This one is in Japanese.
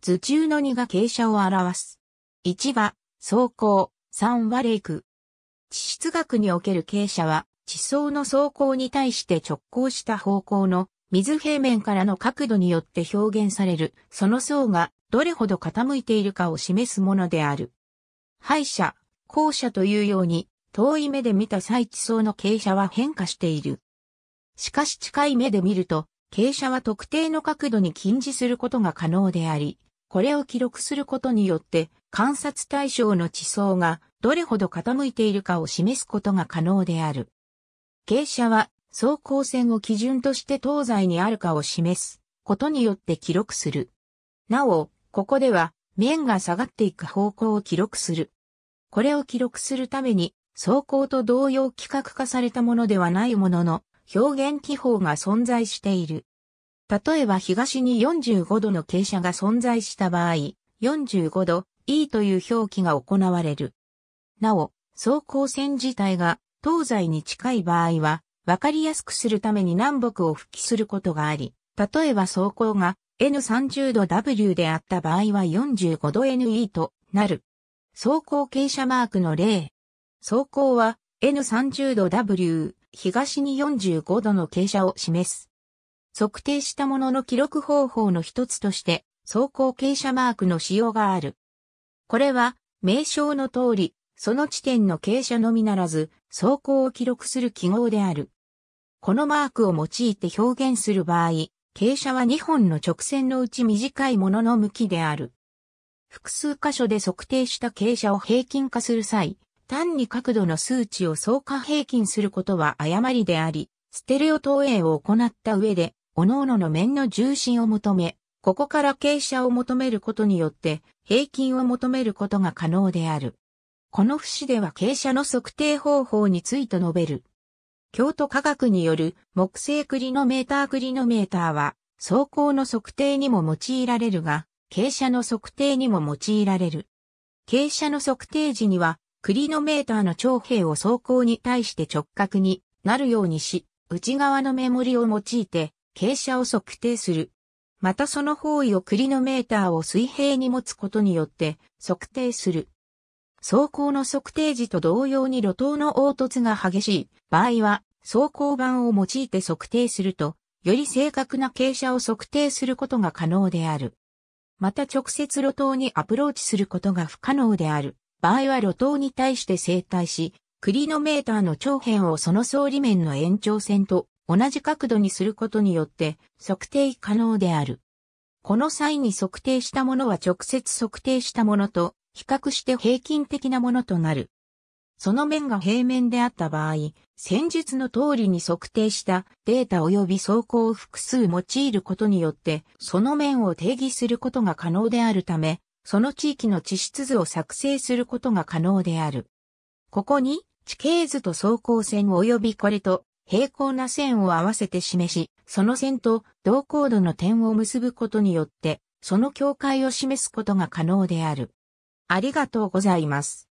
図中の2が傾斜を表す。1は、走行、3はレイク。地質学における傾斜は、地層の走行に対して直行した方向の水平面からの角度によって表現される、その層がどれほど傾いているかを示すものである。敗者、後者というように、遠い目で見た際地層の傾斜は変化している。しかし近い目で見ると、傾斜は特定の角度に近似することが可能であり、これを記録することによって、観察対象の地層がどれほど傾いているかを示すことが可能である。傾斜は走行線を基準として東西にあるかを示すことによって記録する。なお、ここでは面が下がっていく方向を記録する。これを記録するために走行と同様規格化されたものではないものの表現記法が存在している。例えば東に45度の傾斜が存在した場合、45度 E という表記が行われる。なお、走行線自体が東西に近い場合は、わかりやすくするために南北を復帰することがあり、例えば走行が N30 度 W であった場合は45度 NE となる。走行傾斜マークの例。走行は N30 度 W、東に45度の傾斜を示す。測定したものの記録方法の一つとして、走行傾斜マークの使用がある。これは、名称の通り、その地点の傾斜のみならず、走行を記録する記号である。このマークを用いて表現する場合、傾斜は2本の直線のうち短いものの向きである。複数箇所で測定した傾斜を平均化する際、単に角度の数値を相加平均することは誤りであり、ステレオ投影を行った上で、各々の面の重心を求め、ここから傾斜を求めることによって、平均を求めることが可能である。この節では傾斜の測定方法について述べる。京都科学による木製クリノメータークリノメーターは、走行の測定にも用いられるが、傾斜の測定にも用いられる。傾斜の測定時には、クリノメーターの長平を走行に対して直角になるようにし、内側の目盛りを用いて、傾斜を測定する。またその方位をクリノメーターを水平に持つことによって測定する。走行の測定時と同様に路頭の凹凸が激しい場合は走行板を用いて測定すると、より正確な傾斜を測定することが可能である。また直接路頭にアプローチすることが不可能である。場合は路頭に対して正対し、クリノメーターの長辺をその総理面の延長線と同じ角度にすることによって測定可能である。この際に測定したものは直接測定したものと比較して平均的なものとなる。その面が平面であった場合、戦術の通りに測定したデータ及び走行を複数用いることによって、その面を定義することが可能であるため、その地域の地質図を作成することが可能である。ここに地形図と走行線及びこれと平行な線を合わせて示し、その線と同高度の点を結ぶことによって、その境界を示すことが可能である。ありがとうございます。